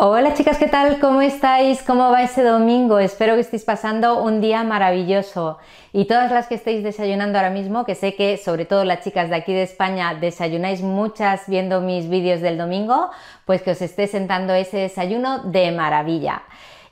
Hola chicas, ¿qué tal? ¿Cómo estáis? ¿Cómo va ese domingo? Espero que estéis pasando un día maravilloso. Y todas las que estéis desayunando ahora mismo, que sé que sobre todo las chicas de aquí de España desayunáis muchas viendo mis vídeos del domingo, pues que os esté sentando ese desayuno de maravilla.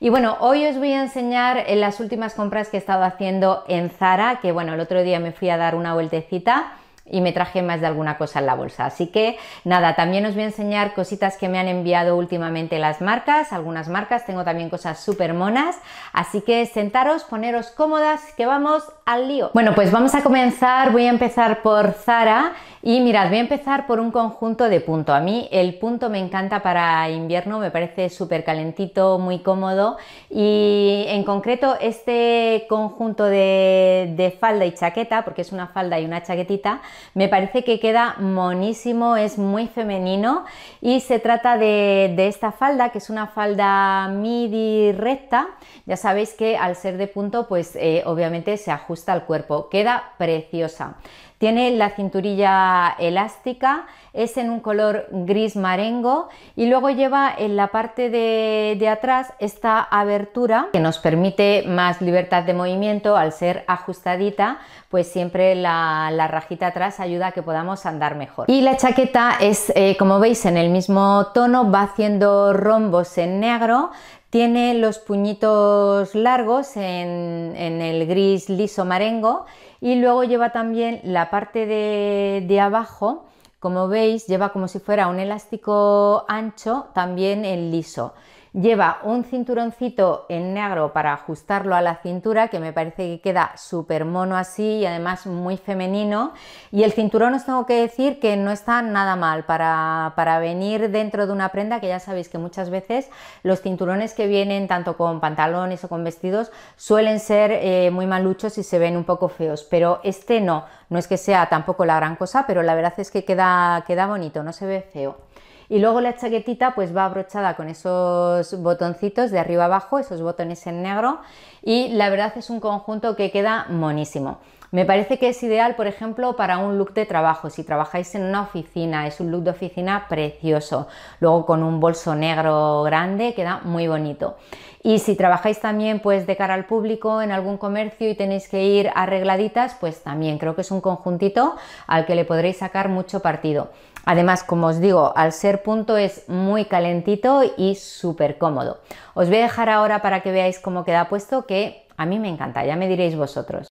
Y bueno, hoy os voy a enseñar las últimas compras que he estado haciendo en Zara, que bueno, el otro día me fui a dar una vueltecita y me traje más de alguna cosa en la bolsa. Así que nada, también os voy a enseñar cositas que me han enviado últimamente las marcas, algunas marcas, tengo también cosas súper monas, así que sentaros, poneros cómodas, que vamos al lío. Bueno, pues vamos a comenzar, voy a empezar por Zara y mirad, voy a empezar por un conjunto de punto. A mí el punto me encanta para invierno, me parece súper calentito, muy cómodo. Y en concreto este conjunto de, falda y chaqueta, porque es una falda y una chaquetita, me parece que queda monísimo, es muy femenino. Y se trata de, esta falda, que es una falda midi recta. Ya sabéis que al ser de punto, pues eh, obviamente se ajusta al cuerpo. Queda preciosa. Tiene la cinturilla elástica, es en un color gris marengo y luego lleva en la parte de, atrás esta abertura que nos permite más libertad de movimiento al ser ajustadita, pues siempre la, rajita atrás ayuda a que podamos andar mejor. Y la chaqueta es, eh, como veis, en el mismo tono, va haciendo rombos en negro, tiene los puñitos largos en, el gris liso marengo y luego lleva también la parte de, de abajo, como veis, lleva como si fuera un elástico ancho, también en liso. Lleva un cinturoncito en negro para ajustarlo a la cintura, que me parece que queda súper mono así y además muy femenino. Y el cinturón os tengo que decir que no está nada mal para, para venir dentro de una prenda, que ya sabéis que muchas veces los cinturones que vienen tanto con pantalones o con vestidos suelen ser eh, muy maluchos y se ven un poco feos, pero este no, no es que sea tampoco la gran cosa, pero la verdad es que queda, queda bonito, no se ve feo. Y luego la chaquetita pues va abrochada con esos botoncitos de arriba abajo, esos botones en negro y la verdad es un conjunto que queda monísimo. Me parece que es ideal, por ejemplo, para un look de trabajo. Si trabajáis en una oficina, es un look de oficina precioso. Luego con un bolso negro grande queda muy bonito. Y si trabajáis también pues de cara al público en algún comercio y tenéis que ir arregladitas, pues también creo que es un conjuntito al que le podréis sacar mucho partido. Además, como os digo, al ser punto es muy calentito y súper cómodo. Os voy a dejar ahora para que veáis cómo queda puesto que a mí me encanta, ya me diréis vosotros.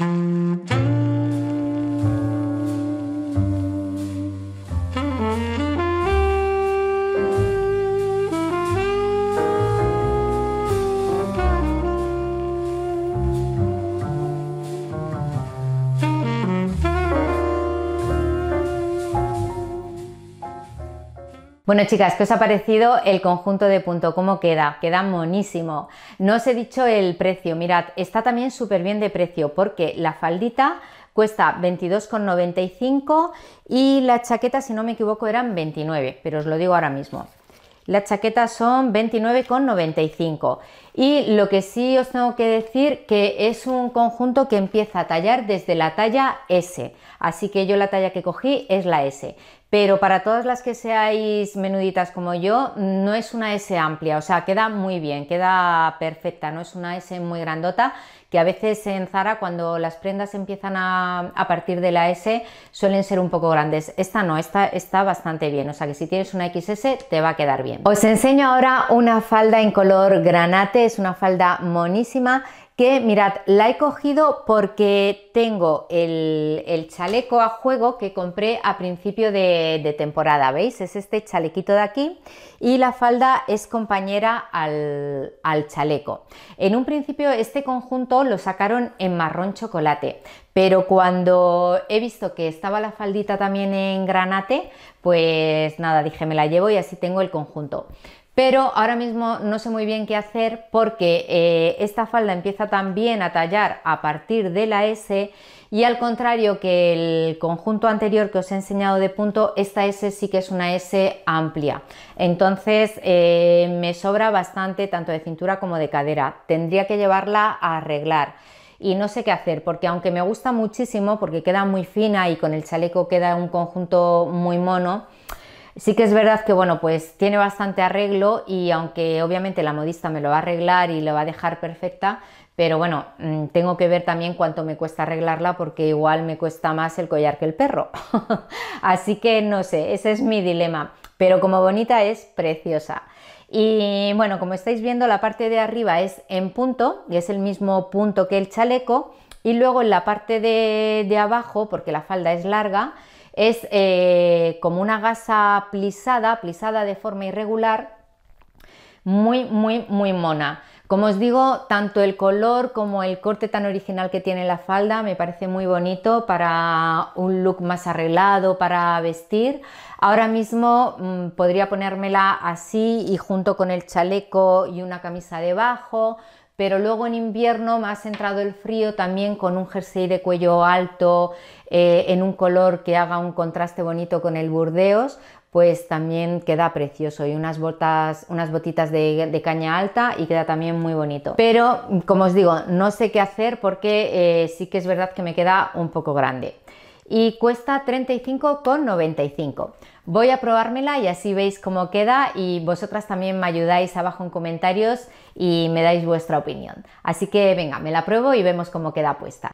Thank you. Bueno chicas, ¿qué os ha parecido el conjunto de punto? ¿Cómo queda? Queda monísimo. No os he dicho el precio, mirad, está también súper bien de precio porque la faldita cuesta 22,95 y la chaqueta, si no me equivoco, eran 29, pero os lo digo ahora mismo. Las chaquetas son 29,95 y lo que sí os tengo que decir que es un conjunto que empieza a tallar desde la talla S, así que yo la talla que cogí es la S. Pero para todas las que seáis menuditas como yo, no es una S amplia, o sea, queda muy bien, queda perfecta, no es una S muy grandota, que a veces en Zara cuando las prendas empiezan a, partir de la S suelen ser un poco grandes. Esta no, esta está bastante bien, o sea que si tienes una XS te va a quedar bien. Os enseño ahora una falda en color granate, es una falda monísima que mirad, la he cogido porque tengo el, chaleco a juego que compré a principio de, temporada, ¿veis? Es este chalequito de aquí y la falda es compañera al chaleco. En un principio este conjunto lo sacaron en marrón chocolate, pero cuando he visto que estaba la faldita también en granate, pues nada, dije me la llevo y así tengo el conjunto pero ahora mismo no sé muy bien qué hacer porque eh, esta falda empieza también a tallar a partir de la S y al contrario que el conjunto anterior que os he enseñado de punto, esta S sí que es una S amplia. Entonces eh, me sobra bastante tanto de cintura como de cadera. Tendría que llevarla a arreglar y no sé qué hacer, porque aunque me gusta muchísimo, porque queda muy fina y con el chaleco queda un conjunto muy mono, Sí que es verdad que, bueno, pues tiene bastante arreglo y aunque obviamente la modista me lo va a arreglar y lo va a dejar perfecta, pero bueno, mm, tengo que ver también cuánto me cuesta arreglarla porque igual me cuesta más el collar que el perro. Así que no sé, ese es mi dilema. Pero como bonita es preciosa. Y bueno, como estáis viendo, la parte de arriba es en punto, y es el mismo punto que el chaleco, y luego en la parte de, de abajo, porque la falda es larga, es eh, como una gasa plisada, plisada de forma irregular, muy, muy, muy mona. Como os digo, tanto el color como el corte tan original que tiene la falda me parece muy bonito para un look más arreglado, para vestir. Ahora mismo mm, podría ponérmela así y junto con el chaleco y una camisa debajo, pero luego en invierno más entrado el frío también con un jersey de cuello alto eh, en un color que haga un contraste bonito con el burdeos pues también queda precioso y unas botas, unas botitas de, caña alta y queda también muy bonito. Pero como os digo, no sé qué hacer porque eh, sí que es verdad que me queda un poco grande y cuesta 35,95. Voy a probármela y así veis cómo queda y vosotras también me ayudáis abajo en comentarios y me dais vuestra opinión. Así que venga, me la pruebo y vemos cómo queda puesta.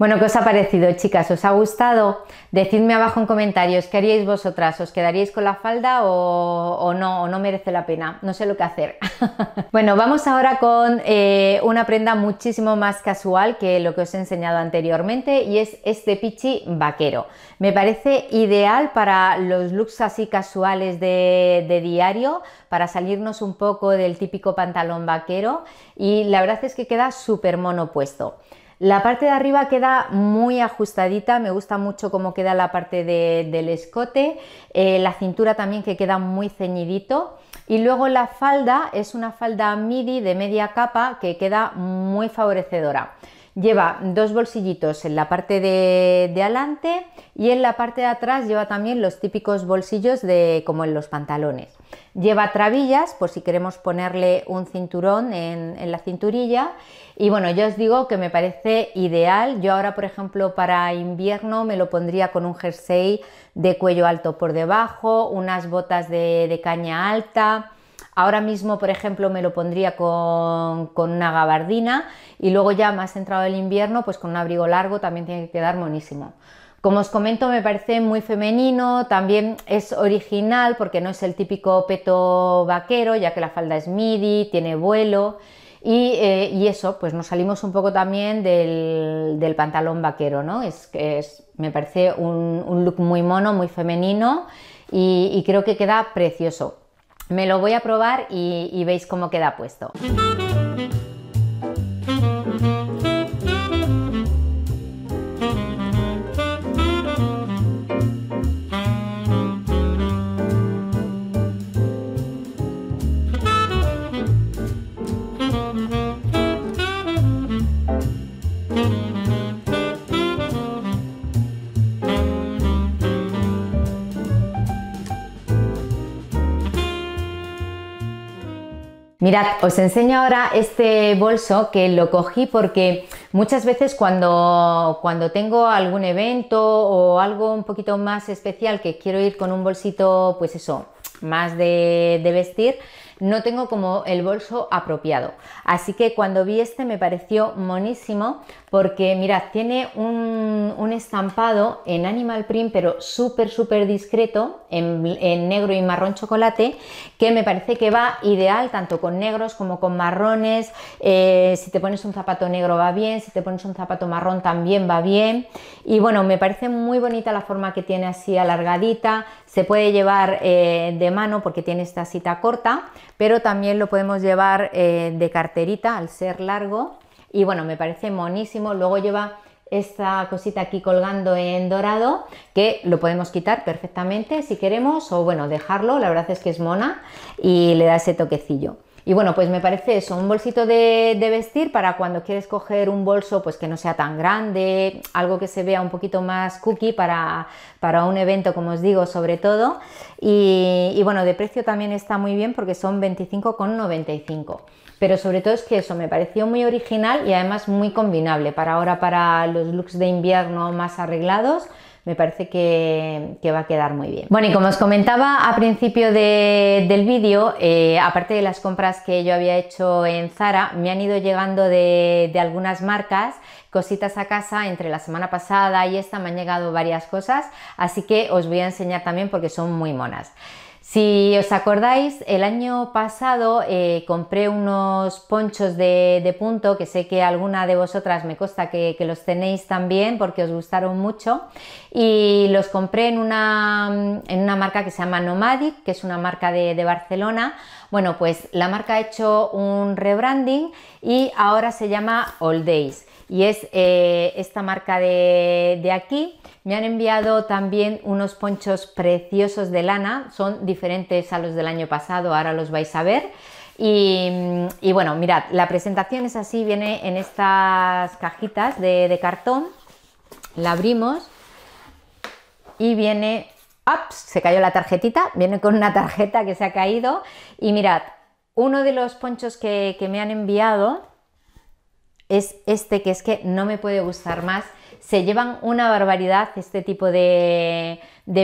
Bueno, ¿qué os ha parecido, chicas? ¿Os ha gustado? Decidme abajo en comentarios qué haríais vosotras. ¿Os quedaríais con la falda o, no? ¿O no merece la pena? No sé lo que hacer. bueno, vamos ahora con eh, una prenda muchísimo más casual que lo que os he enseñado anteriormente y es este pichi vaquero. Me parece ideal para los looks así casuales de, de diario, para salirnos un poco del típico pantalón vaquero y la verdad es que queda súper mono puesto. La parte de arriba queda muy ajustadita, me gusta mucho cómo queda la parte del escote, eh, la cintura también que queda muy ceñidito. Y luego la falda es una falda midi de media capa que queda muy favorecedora lleva dos bolsillitos en la parte de, de, adelante y en la parte de atrás lleva también los típicos bolsillos de como en los pantalones. Lleva trabillas por si queremos ponerle un cinturón en, en la cinturilla y bueno, yo os digo que me parece ideal. Yo ahora, por ejemplo, para invierno me lo pondría con un jersey de cuello alto por debajo, unas botas de, de caña alta, Ahora mismo, por ejemplo, me lo pondría con, una gabardina y luego ya más entrado el invierno, pues con un abrigo largo también tiene que quedar monísimo. Como os comento, me parece muy femenino, también es original porque no es el típico peto vaquero, ya que la falda es midi, tiene vuelo y, eh, eso, pues nos salimos un poco también del, pantalón vaquero, ¿no? Es, es me parece un, look muy mono, muy femenino y creo que queda precioso. Me lo voy a probar y, veis cómo queda puesto. Mirad, os enseño ahora este bolso que lo cogí porque muchas veces cuando, cuando tengo algún evento o algo un poquito más especial que quiero ir con un bolsito, pues eso, más de, de vestir, no tengo como el bolso apropiado. Así que cuando vi este me pareció monísimo porque mirad, tiene un, estampado en animal print pero súper súper discreto en, negro y marrón chocolate que me parece que va ideal tanto con negros como con marrones. Eh, si te pones un zapato negro va bien, si te pones un zapato marrón también va bien. Y bueno, me parece muy bonita la forma que tiene así alargadita. Se puede llevar eh, de mano porque tiene esta cita corta, pero también lo podemos llevar eh, de carterita al ser largo. Y bueno, me parece monísimo. Luego lleva esta cosita aquí colgando en dorado que lo podemos quitar perfectamente si queremos o bueno dejarlo la verdad es que es mona y le da ese toquecillo y bueno, pues me parece eso, un bolsito de, vestir para cuando quieres coger un bolso pues que no sea tan grande, algo que se vea un poquito más cookie para, un evento, como os digo, sobre todo. Y, y bueno, de precio también está muy bien porque son 25,95 pero sobre todo es que eso me pareció muy original y además muy combinable para ahora para los looks de invierno más arreglados me parece que, va a quedar muy bien. Bueno, y como os comentaba a principio del vídeo, eh, aparte de las compras que yo había hecho en Zara, me han ido llegando de, de algunas marcas cositas a casa entre la semana pasada y esta me han llegado varias cosas, así que os voy a enseñar también porque son muy monas. Si os acordáis, el año pasado eh, compré unos ponchos de, punto, que sé que alguna de vosotras me consta que, los tenéis también porque os gustaron mucho, y los compré en una, marca que se llama Nomadic, que es una marca de, de Barcelona. Bueno, pues la marca ha hecho un rebranding y ahora se llama All Days y es eh, esta marca de, aquí. Me han enviado también unos ponchos preciosos de lana, son diferentes a los del año pasado, ahora los vais a ver. Y, bueno, mirad, la presentación es así, viene en estas cajitas de, cartón, la abrimos y viene Ups, se cayó la tarjetita, viene con una tarjeta que se ha caído. Y mirad, uno de los ponchos que me han enviado es este que es que no me puede gustar más. Se llevan una barbaridad este tipo de,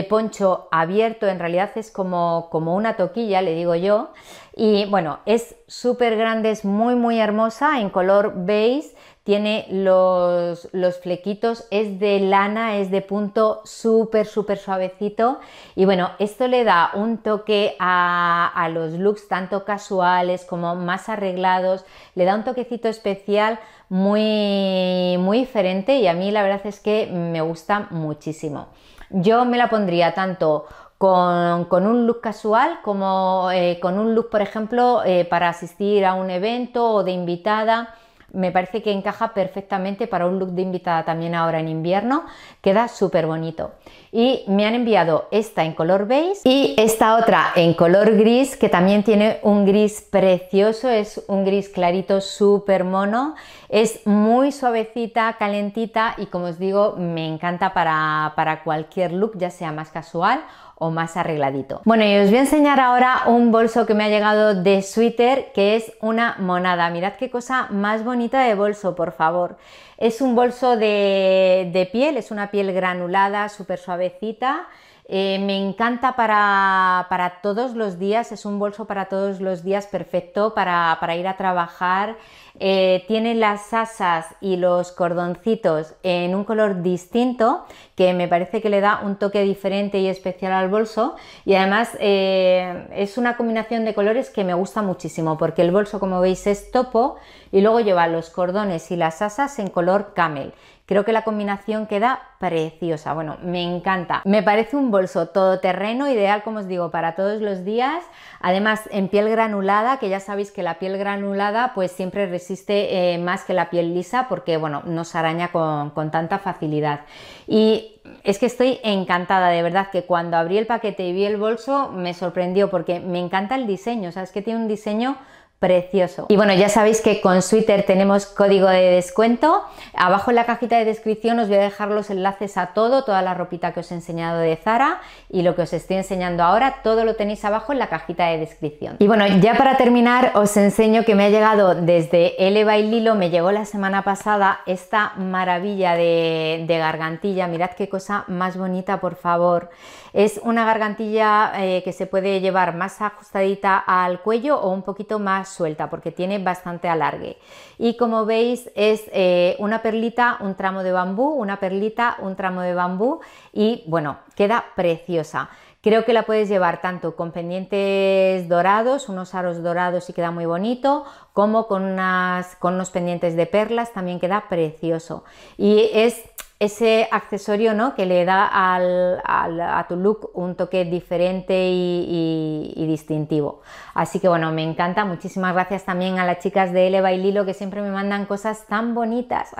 poncho abierto, en realidad es como, como una toquilla, le digo yo. Y bueno, es súper grande, es muy muy hermosa, en color beige, tiene los, flequitos, es de lana, es de punto súper, súper suavecito. Y bueno, esto le da un toque a, a, los looks tanto casuales como más arreglados, le da un toquecito especial muy, muy diferente y a mí la verdad es que me gusta muchísimo. Yo me la pondría tanto con, con, un look casual, como eh, con un look, por ejemplo, eh, para asistir a un evento o de invitada me parece que encaja perfectamente para un look de invitada también ahora en invierno, queda súper bonito. Y me han enviado esta en color beige y esta otra en color gris, que también tiene un gris precioso, es un gris clarito súper mono, es muy suavecita, calentita y como os digo, me encanta para, para cualquier look, ya sea más casual o más arregladito. Bueno, y os voy a enseñar ahora un bolso que me ha llegado de Sweater, que es una monada. Mirad qué cosa más bonita de bolso, por favor. Es un bolso de, piel, es una piel granulada, súper suavecita. Eh, me encanta para, todos los días, es un bolso para todos los días perfecto, para, para ir a trabajar, eh, tiene las asas y los cordoncitos en un color distinto que me parece que le da un toque diferente y especial al bolso y además eh, es una combinación de colores que me gusta muchísimo porque el bolso como veis es topo y luego lleva los cordones y las asas en color camel Creo que la combinación queda preciosa, bueno, me encanta. Me parece un bolso todoterreno, ideal, como os digo, para todos los días. Además, en piel granulada, que ya sabéis que la piel granulada pues siempre existe eh, más que la piel lisa porque bueno, no se araña con, tanta facilidad. Y es que estoy encantada, de verdad, que cuando abrí el paquete y vi el bolso me sorprendió porque me encanta el diseño, sabes que tiene un diseño precioso. Y bueno, ya sabéis que con Twitter tenemos código de descuento. Abajo en la cajita de descripción os voy a dejar los enlaces a todo, toda la ropita que os he enseñado de Zara y lo que os estoy enseñando ahora, todo lo tenéis abajo en la cajita de descripción. Y bueno, ya para terminar os enseño que me ha llegado desde Eleva y Lilo, me llegó la semana pasada esta maravilla de, gargantilla. Mirad qué cosa más bonita, por favor. Es una gargantilla eh, que se puede llevar más ajustadita al cuello o un poquito más suelta porque tiene bastante alargue. Y como veis es eh, una perlita, un tramo de bambú, una perlita, un tramo de bambú y bueno, queda preciosa. Creo que la puedes llevar tanto con pendientes dorados, unos aros dorados y queda muy bonito, como con, unas, con unos pendientes de perlas, también queda precioso. Y es ese accesorio ¿no? que le da al, a tu look un toque diferente y, distintivo. Así que bueno, me encanta. Muchísimas gracias también a las chicas de Eleva y Lilo que siempre me mandan cosas tan bonitas.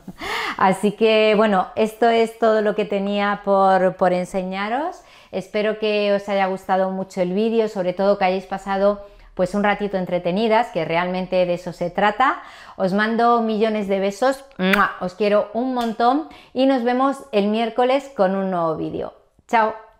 Así que bueno, esto es todo lo que tenía por, enseñaros. Espero que os haya gustado mucho el vídeo, sobre todo que hayáis pasado pues un ratito entretenidas, que realmente de eso se trata. Os mando millones de besos, os quiero un montón y nos vemos el miércoles con un nuevo vídeo. ¡Chao!